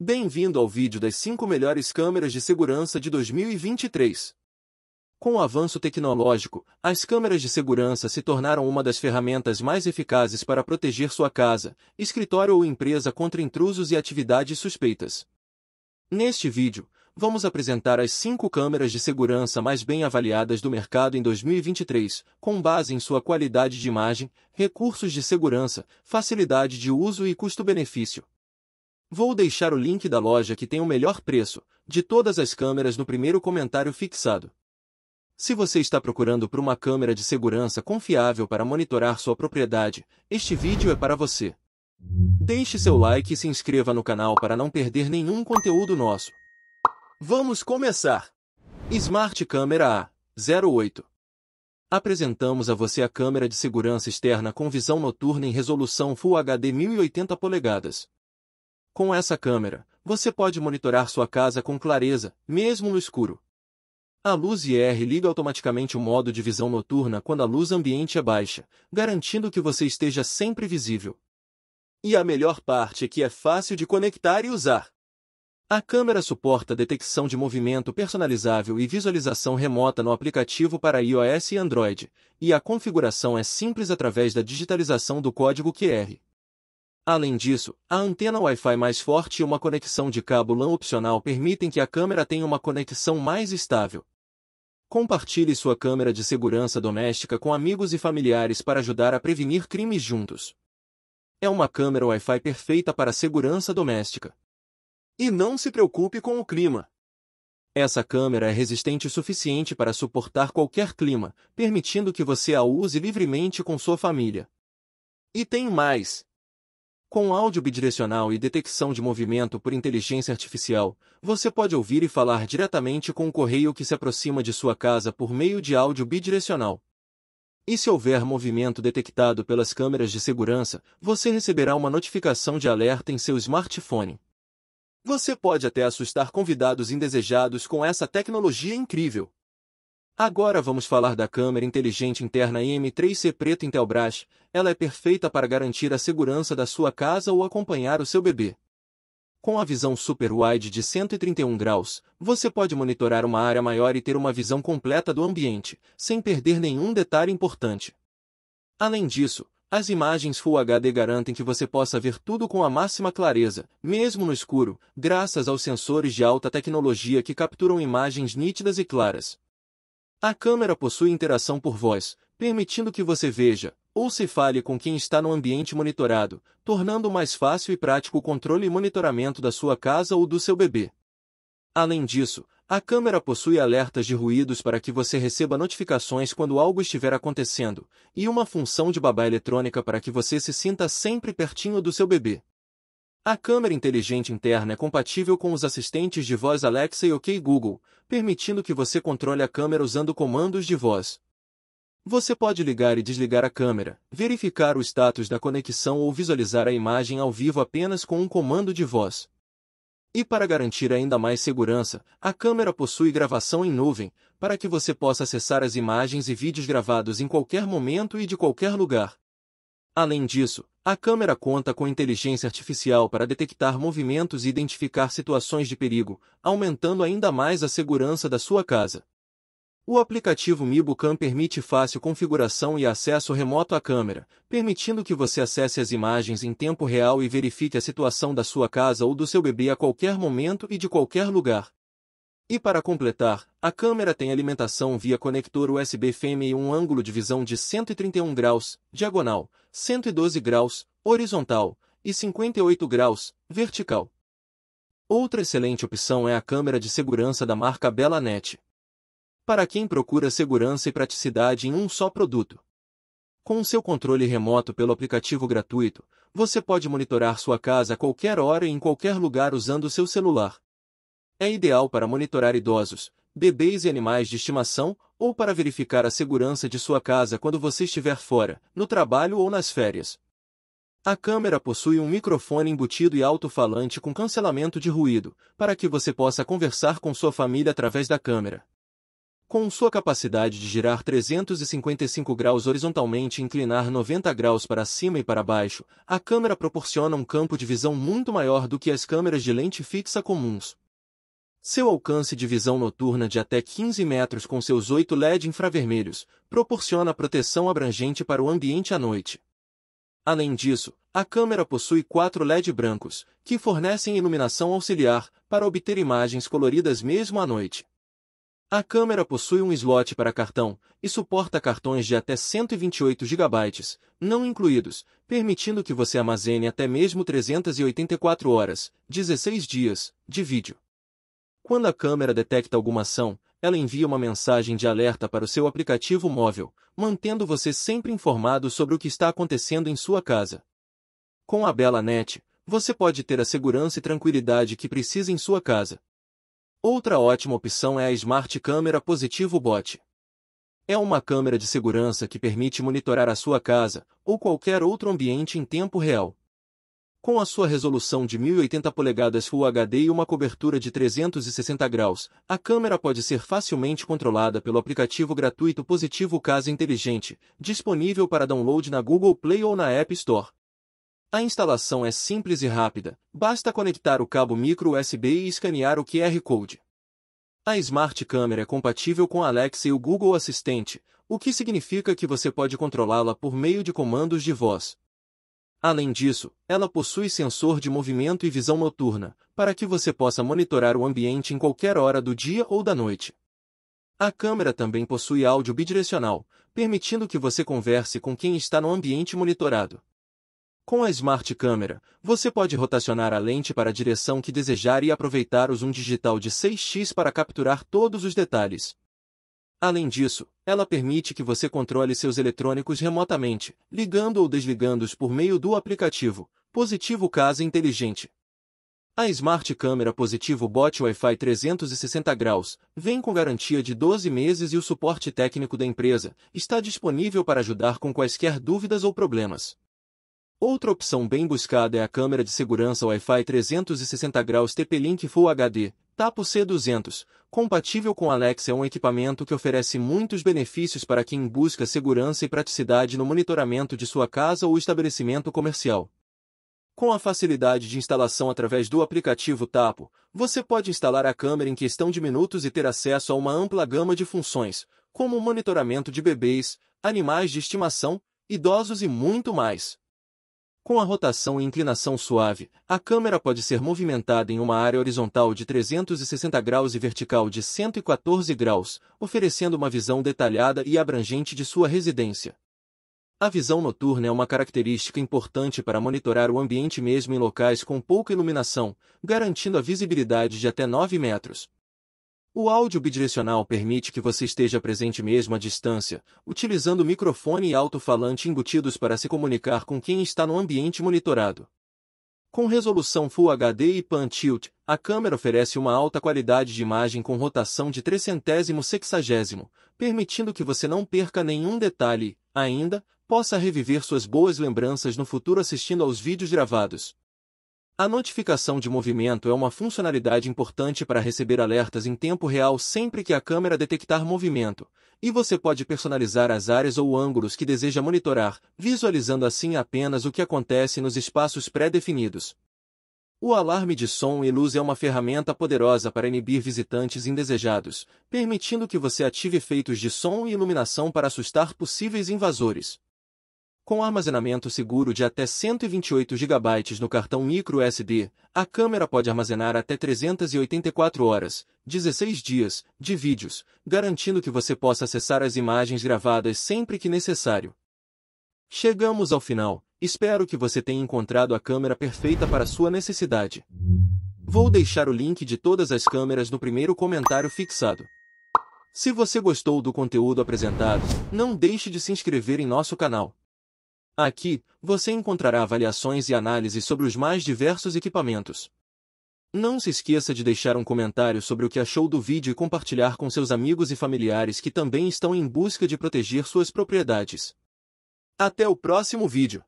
Bem-vindo ao vídeo das 5 melhores câmeras de segurança de 2023. Com o avanço tecnológico, as câmeras de segurança se tornaram uma das ferramentas mais eficazes para proteger sua casa, escritório ou empresa contra intrusos e atividades suspeitas. Neste vídeo, vamos apresentar as 5 câmeras de segurança mais bem avaliadas do mercado em 2023, com base em sua qualidade de imagem, recursos de segurança, facilidade de uso e custo-benefício. Vou deixar o link da loja que tem o melhor preço, de todas as câmeras no primeiro comentário fixado. Se você está procurando por uma câmera de segurança confiável para monitorar sua propriedade, este vídeo é para você. Deixe seu like e se inscreva no canal para não perder nenhum conteúdo nosso. Vamos começar! Smart Câmera A08 Apresentamos a você a câmera de segurança externa com visão noturna em resolução Full HD 1080 polegadas. Com essa câmera, você pode monitorar sua casa com clareza, mesmo no escuro. A luz IR liga automaticamente o modo de visão noturna quando a luz ambiente é baixa, garantindo que você esteja sempre visível. E a melhor parte é que é fácil de conectar e usar. A câmera suporta detecção de movimento personalizável e visualização remota no aplicativo para iOS e Android, e a configuração é simples através da digitalização do código QR. Além disso, a antena Wi-Fi mais forte e uma conexão de cabo LAN opcional permitem que a câmera tenha uma conexão mais estável. Compartilhe sua câmera de segurança doméstica com amigos e familiares para ajudar a prevenir crimes juntos. É uma câmera Wi-Fi perfeita para a segurança doméstica. E não se preocupe com o clima. Essa câmera é resistente o suficiente para suportar qualquer clima, permitindo que você a use livremente com sua família. E tem mais! Com áudio bidirecional e detecção de movimento por inteligência artificial, você pode ouvir e falar diretamente com o correio que se aproxima de sua casa por meio de áudio bidirecional. E se houver movimento detectado pelas câmeras de segurança, você receberá uma notificação de alerta em seu smartphone. Você pode até assustar convidados indesejados com essa tecnologia incrível. Agora vamos falar da câmera inteligente interna IM3C Preto Intelbras. Ela é perfeita para garantir a segurança da sua casa ou acompanhar o seu bebê. Com a visão super wide de 131 graus, você pode monitorar uma área maior e ter uma visão completa do ambiente, sem perder nenhum detalhe importante. Além disso, as imagens Full HD garantem que você possa ver tudo com a máxima clareza, mesmo no escuro, graças aos sensores de alta tecnologia que capturam imagens nítidas e claras. A câmera possui interação por voz, permitindo que você veja ou se fale com quem está no ambiente monitorado, tornando mais fácil e prático o controle e monitoramento da sua casa ou do seu bebê. Além disso, a câmera possui alertas de ruídos para que você receba notificações quando algo estiver acontecendo, e uma função de babá eletrônica para que você se sinta sempre pertinho do seu bebê. A câmera inteligente interna é compatível com os assistentes de voz Alexa e OK Google, permitindo que você controle a câmera usando comandos de voz. Você pode ligar e desligar a câmera, verificar o status da conexão ou visualizar a imagem ao vivo apenas com um comando de voz. E para garantir ainda mais segurança, a câmera possui gravação em nuvem, para que você possa acessar as imagens e vídeos gravados em qualquer momento e de qualquer lugar. Além disso, a câmera conta com inteligência artificial para detectar movimentos e identificar situações de perigo, aumentando ainda mais a segurança da sua casa. O aplicativo MibuCam permite fácil configuração e acesso remoto à câmera, permitindo que você acesse as imagens em tempo real e verifique a situação da sua casa ou do seu bebê a qualquer momento e de qualquer lugar, e para completar, a câmera tem alimentação via conector USB fem e um ângulo de visão de 131 graus, diagonal, 112 graus, horizontal, e 58 graus, vertical. Outra excelente opção é a câmera de segurança da marca Belanet, Para quem procura segurança e praticidade em um só produto. Com seu controle remoto pelo aplicativo gratuito, você pode monitorar sua casa a qualquer hora e em qualquer lugar usando seu celular. É ideal para monitorar idosos, bebês e animais de estimação, ou para verificar a segurança de sua casa quando você estiver fora, no trabalho ou nas férias. A câmera possui um microfone embutido e alto-falante com cancelamento de ruído, para que você possa conversar com sua família através da câmera. Com sua capacidade de girar 355 graus horizontalmente e inclinar 90 graus para cima e para baixo, a câmera proporciona um campo de visão muito maior do que as câmeras de lente fixa comuns. Seu alcance de visão noturna de até 15 metros com seus oito LED infravermelhos proporciona proteção abrangente para o ambiente à noite. Além disso, a câmera possui quatro LED brancos, que fornecem iluminação auxiliar para obter imagens coloridas mesmo à noite. A câmera possui um slot para cartão e suporta cartões de até 128 GB, não incluídos, permitindo que você armazene até mesmo 384 horas, 16 dias, de vídeo. Quando a câmera detecta alguma ação, ela envia uma mensagem de alerta para o seu aplicativo móvel, mantendo você sempre informado sobre o que está acontecendo em sua casa. Com a Bela Net, você pode ter a segurança e tranquilidade que precisa em sua casa. Outra ótima opção é a Smart Câmera Positivo Bot. É uma câmera de segurança que permite monitorar a sua casa ou qualquer outro ambiente em tempo real, com a sua resolução de 1080 polegadas Full HD e uma cobertura de 360 graus, a câmera pode ser facilmente controlada pelo aplicativo gratuito Positivo Casa Inteligente, disponível para download na Google Play ou na App Store. A instalação é simples e rápida, basta conectar o cabo micro USB e escanear o QR Code. A Smart Câmera é compatível com a Alexa e o Google Assistente, o que significa que você pode controlá-la por meio de comandos de voz, Além disso, ela possui sensor de movimento e visão noturna, para que você possa monitorar o ambiente em qualquer hora do dia ou da noite. A câmera também possui áudio bidirecional, permitindo que você converse com quem está no ambiente monitorado. Com a Smart Câmera, você pode rotacionar a lente para a direção que desejar e aproveitar o zoom digital de 6x para capturar todos os detalhes, Além disso, ela permite que você controle seus eletrônicos remotamente, ligando ou desligando-os por meio do aplicativo, positivo casa inteligente. A Smart Câmera Positivo Bot Wi-Fi 360 graus vem com garantia de 12 meses e o suporte técnico da empresa está disponível para ajudar com quaisquer dúvidas ou problemas. Outra opção bem buscada é a câmera de segurança Wi-Fi 360 graus TP-Link Full HD, Tapo C200, compatível com Alexa é um equipamento que oferece muitos benefícios para quem busca segurança e praticidade no monitoramento de sua casa ou estabelecimento comercial. Com a facilidade de instalação através do aplicativo Tapo, você pode instalar a câmera em questão de minutos e ter acesso a uma ampla gama de funções, como monitoramento de bebês, animais de estimação, idosos e muito mais. Com a rotação e inclinação suave, a câmera pode ser movimentada em uma área horizontal de 360 graus e vertical de 114 graus, oferecendo uma visão detalhada e abrangente de sua residência. A visão noturna é uma característica importante para monitorar o ambiente mesmo em locais com pouca iluminação, garantindo a visibilidade de até 9 metros. O áudio bidirecional permite que você esteja presente mesmo à distância, utilizando microfone e alto-falante embutidos para se comunicar com quem está no ambiente monitorado. Com resolução Full HD e Pan Tilt, a câmera oferece uma alta qualidade de imagem com rotação de 360, permitindo que você não perca nenhum detalhe, ainda, possa reviver suas boas lembranças no futuro assistindo aos vídeos gravados. A notificação de movimento é uma funcionalidade importante para receber alertas em tempo real sempre que a câmera detectar movimento, e você pode personalizar as áreas ou ângulos que deseja monitorar, visualizando assim apenas o que acontece nos espaços pré-definidos. O alarme de som e luz é uma ferramenta poderosa para inibir visitantes indesejados, permitindo que você ative efeitos de som e iluminação para assustar possíveis invasores com armazenamento seguro de até 128 GB no cartão micro SD, a câmera pode armazenar até 384 horas, 16 dias, de vídeos, garantindo que você possa acessar as imagens gravadas sempre que necessário. Chegamos ao final, espero que você tenha encontrado a câmera perfeita para sua necessidade. Vou deixar o link de todas as câmeras no primeiro comentário fixado. Se você gostou do conteúdo apresentado, não deixe de se inscrever em nosso canal. Aqui, você encontrará avaliações e análises sobre os mais diversos equipamentos. Não se esqueça de deixar um comentário sobre o que achou do vídeo e compartilhar com seus amigos e familiares que também estão em busca de proteger suas propriedades. Até o próximo vídeo!